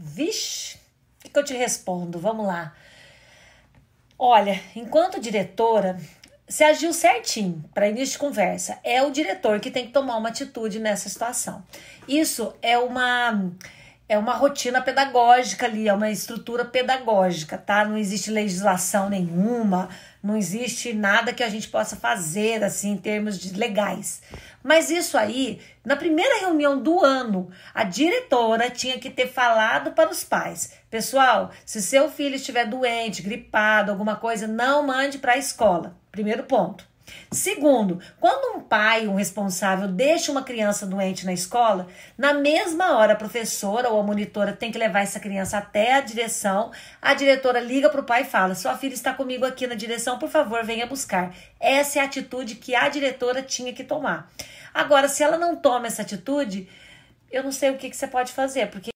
Vixe, o que, que eu te respondo? Vamos lá. Olha, enquanto diretora, se agiu certinho para início de conversa. É o diretor que tem que tomar uma atitude nessa situação. Isso é uma é uma rotina pedagógica ali, é uma estrutura pedagógica, tá? Não existe legislação nenhuma, não existe nada que a gente possa fazer assim em termos de legais. Mas isso aí, na primeira reunião do ano, a diretora tinha que ter falado para os pais: "Pessoal, se seu filho estiver doente, gripado, alguma coisa, não mande para a escola". Primeiro ponto. Segundo, quando um pai, um responsável, deixa uma criança doente na escola, na mesma hora a professora ou a monitora tem que levar essa criança até a direção. A diretora liga para o pai e fala: Sua filha está comigo aqui na direção, por favor, venha buscar. Essa é a atitude que a diretora tinha que tomar. Agora, se ela não toma essa atitude, eu não sei o que, que você pode fazer, porque.